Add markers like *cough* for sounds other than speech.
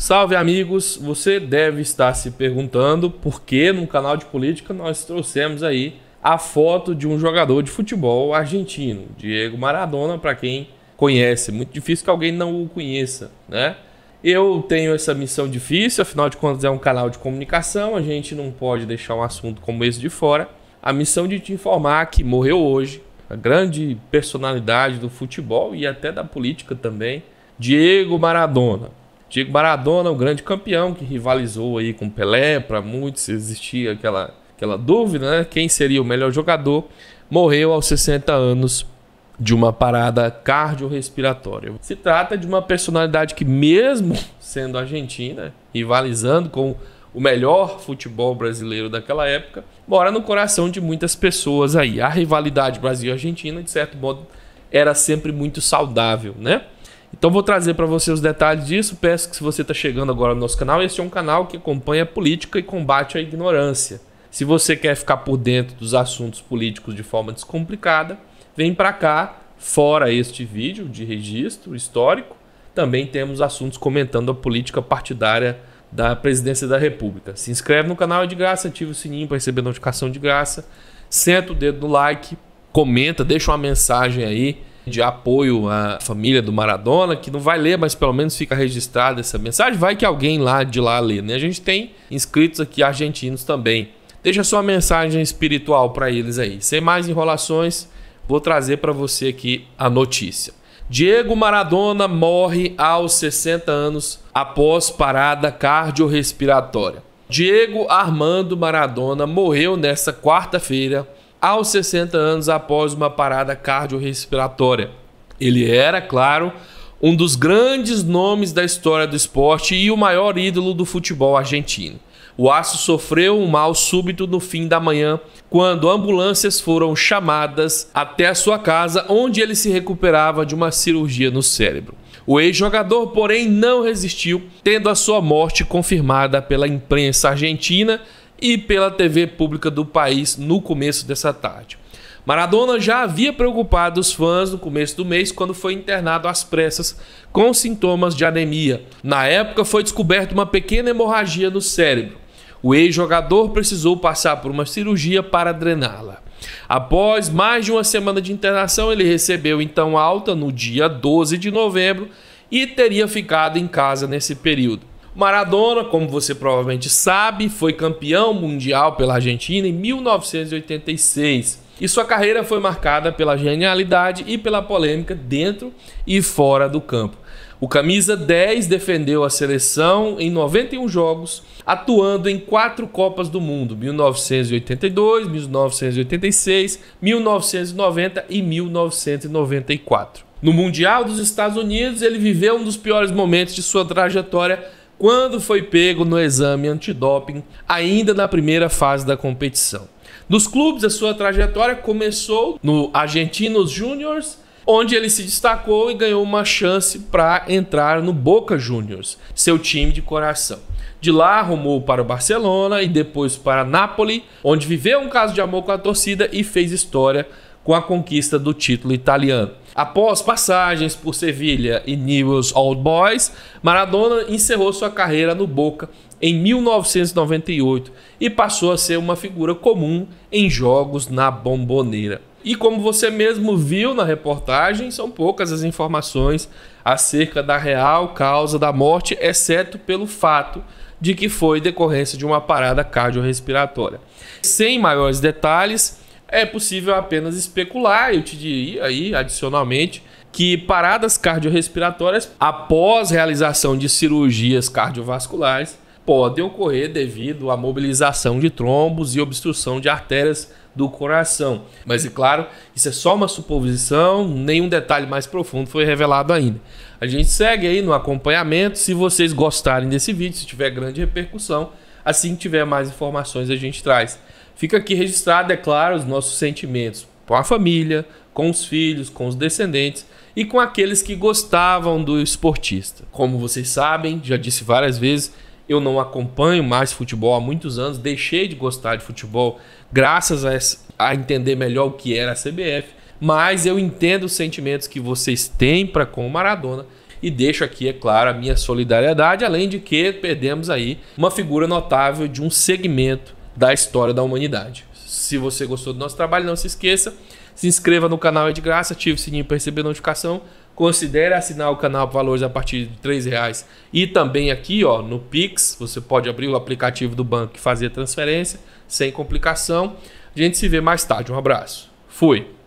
Salve amigos, você deve estar se perguntando por que no canal de política nós trouxemos aí a foto de um jogador de futebol argentino, Diego Maradona, para quem conhece, muito difícil que alguém não o conheça, né? Eu tenho essa missão difícil, afinal de contas é um canal de comunicação, a gente não pode deixar um assunto como esse de fora. A missão de te informar que morreu hoje a grande personalidade do futebol e até da política também, Diego Maradona. Diego Maradona, o grande campeão que rivalizou aí com Pelé, para muitos existia aquela, aquela dúvida, né? Quem seria o melhor jogador? Morreu aos 60 anos de uma parada cardiorrespiratória. Se trata de uma personalidade que, mesmo *laughs* sendo argentina, rivalizando com o melhor futebol brasileiro daquela época, mora no coração de muitas pessoas aí. A rivalidade Brasil-Argentina, de certo modo, era sempre muito saudável, né? Então vou trazer para você os detalhes disso. Peço que se você está chegando agora no nosso canal, este é um canal que acompanha a política e combate a ignorância. Se você quer ficar por dentro dos assuntos políticos de forma descomplicada, vem para cá, fora este vídeo de registro histórico, também temos assuntos comentando a política partidária da presidência da República. Se inscreve no canal é de graça, ativa o sininho para receber notificação de graça, senta o dedo no like, comenta, deixa uma mensagem aí de apoio à família do Maradona, que não vai ler, mas pelo menos fica registrada essa mensagem. Vai que alguém lá de lá lê, né? A gente tem inscritos aqui argentinos também. Deixa sua mensagem espiritual para eles aí. Sem mais enrolações, vou trazer para você aqui a notícia. Diego Maradona morre aos 60 anos após parada cardiorrespiratória. Diego Armando Maradona morreu nesta quarta-feira aos 60 anos após uma parada cardiorrespiratória. Ele era, claro, um dos grandes nomes da história do esporte e o maior ídolo do futebol argentino. O aço sofreu um mal súbito no fim da manhã, quando ambulâncias foram chamadas até a sua casa, onde ele se recuperava de uma cirurgia no cérebro. O ex-jogador, porém, não resistiu, tendo a sua morte confirmada pela imprensa argentina e pela TV pública do país no começo dessa tarde. Maradona já havia preocupado os fãs no começo do mês quando foi internado às pressas com sintomas de anemia. Na época, foi descoberta uma pequena hemorragia no cérebro. O ex-jogador precisou passar por uma cirurgia para drená-la. Após mais de uma semana de internação, ele recebeu então alta no dia 12 de novembro e teria ficado em casa nesse período. Maradona, como você provavelmente sabe, foi campeão mundial pela Argentina em 1986. E sua carreira foi marcada pela genialidade e pela polêmica dentro e fora do campo. O camisa 10 defendeu a seleção em 91 jogos, atuando em quatro Copas do Mundo: 1982, 1986, 1990 e 1994. No Mundial dos Estados Unidos, ele viveu um dos piores momentos de sua trajetória quando foi pego no exame antidoping, ainda na primeira fase da competição. Nos clubes, a sua trajetória começou no Argentinos Juniors, onde ele se destacou e ganhou uma chance para entrar no Boca Juniors, seu time de coração. De lá arrumou para o Barcelona e depois para Napoli, onde viveu um caso de amor com a torcida e fez história com a conquista do título italiano. Após passagens por Sevilha e Newell's Old Boys, Maradona encerrou sua carreira no Boca em 1998 e passou a ser uma figura comum em jogos na Bomboneira. E como você mesmo viu na reportagem, são poucas as informações acerca da real causa da morte, exceto pelo fato de que foi decorrência de uma parada cardiorrespiratória. Sem maiores detalhes, é possível apenas especular, eu te diria aí, adicionalmente, que paradas cardiorrespiratórias após realização de cirurgias cardiovasculares podem ocorrer devido à mobilização de trombos e obstrução de artérias do coração. Mas, é claro, isso é só uma suposição, nenhum detalhe mais profundo foi revelado ainda. A gente segue aí no acompanhamento. Se vocês gostarem desse vídeo, se tiver grande repercussão, Assim que tiver mais informações, a gente traz. Fica aqui registrado, é claro, os nossos sentimentos com a família, com os filhos, com os descendentes e com aqueles que gostavam do esportista. Como vocês sabem, já disse várias vezes, eu não acompanho mais futebol há muitos anos, deixei de gostar de futebol graças a, a entender melhor o que era a CBF, mas eu entendo os sentimentos que vocês têm para com o Maradona e deixo aqui, é claro, a minha solidariedade, além de que perdemos aí uma figura notável de um segmento da história da humanidade. Se você gostou do nosso trabalho, não se esqueça, se inscreva no canal é de graça, ative o sininho para receber notificação, considere assinar o canal por valores a partir de R$ reais e também aqui, ó, no Pix, você pode abrir o aplicativo do banco e fazer transferência sem complicação. A gente se vê mais tarde. Um abraço. Fui.